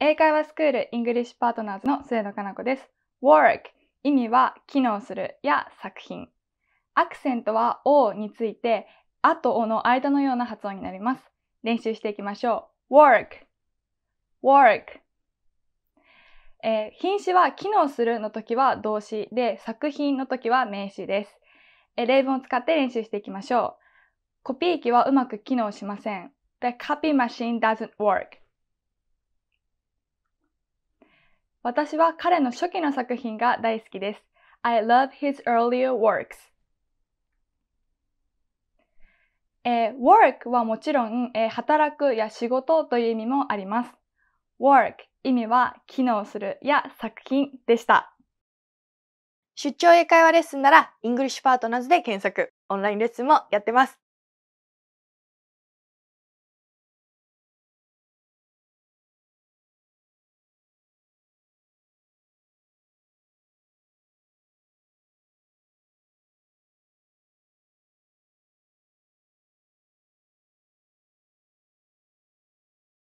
英会話スクールイングリッシュパートナーズの末野かな子です。work 意味は機能するや作品。アクセントは O について、あと O の間のような発音になります。練習していきましょう。work work えー、品詞は機能するの時は動詞で作品の時は名詞です。えー、例文を使って練習していきましょう。コピー機はうまく機能しません。The copy machine doesn't work. 私は彼の初期の作品が大好きです。I love his earlier works. えー、work はもちろん、えー、働くや仕事という意味もあります。work 意味は機能するや作品でした。出張英会話レッスンなら English Partners で検索。オンラインレッスンもやってます。